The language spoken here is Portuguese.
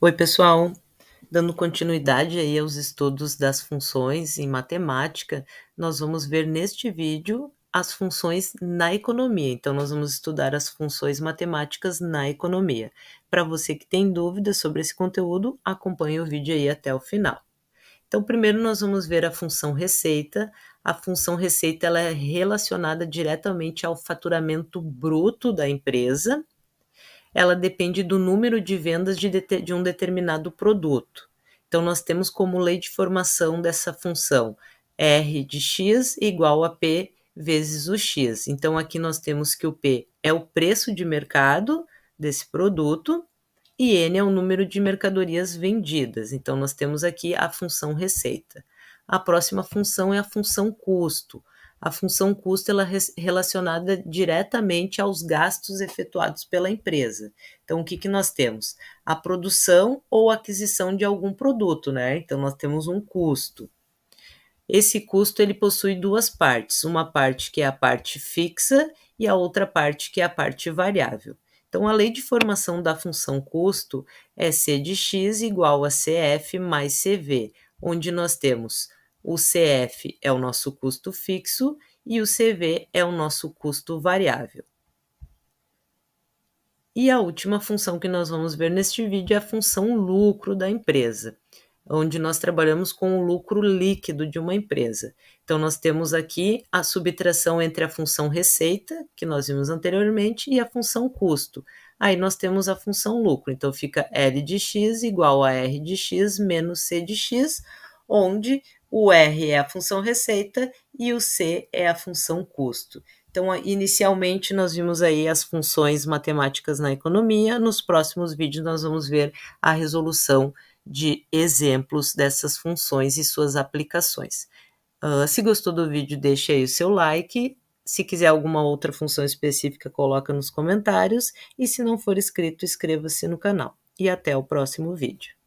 Oi, pessoal. Dando continuidade aí aos estudos das funções em matemática, nós vamos ver neste vídeo as funções na economia. Então, nós vamos estudar as funções matemáticas na economia. Para você que tem dúvidas sobre esse conteúdo, acompanhe o vídeo aí até o final. Então, primeiro nós vamos ver a função receita. A função receita ela é relacionada diretamente ao faturamento bruto da empresa, ela depende do número de vendas de, de, de um determinado produto. Então, nós temos como lei de formação dessa função R de X igual a P vezes o X. Então, aqui nós temos que o P é o preço de mercado desse produto e N é o número de mercadorias vendidas. Então, nós temos aqui a função receita. A próxima função é a função custo a função custo ela é relacionada diretamente aos gastos efetuados pela empresa. Então, o que, que nós temos? A produção ou aquisição de algum produto, né? Então, nós temos um custo. Esse custo ele possui duas partes, uma parte que é a parte fixa e a outra parte que é a parte variável. Então, a lei de formação da função custo é C de x igual a CF mais CV, onde nós temos o CF é o nosso custo fixo e o CV é o nosso custo variável. E a última função que nós vamos ver neste vídeo é a função lucro da empresa, onde nós trabalhamos com o lucro líquido de uma empresa. Então, nós temos aqui a subtração entre a função receita, que nós vimos anteriormente, e a função custo. Aí nós temos a função lucro, então fica L de x igual a R de x menos C de x, onde o R é a função receita e o C é a função custo. Então, inicialmente, nós vimos aí as funções matemáticas na economia. Nos próximos vídeos, nós vamos ver a resolução de exemplos dessas funções e suas aplicações. Uh, se gostou do vídeo, deixe aí o seu like. Se quiser alguma outra função específica, coloca nos comentários. E se não for inscrito, inscreva-se no canal. E até o próximo vídeo.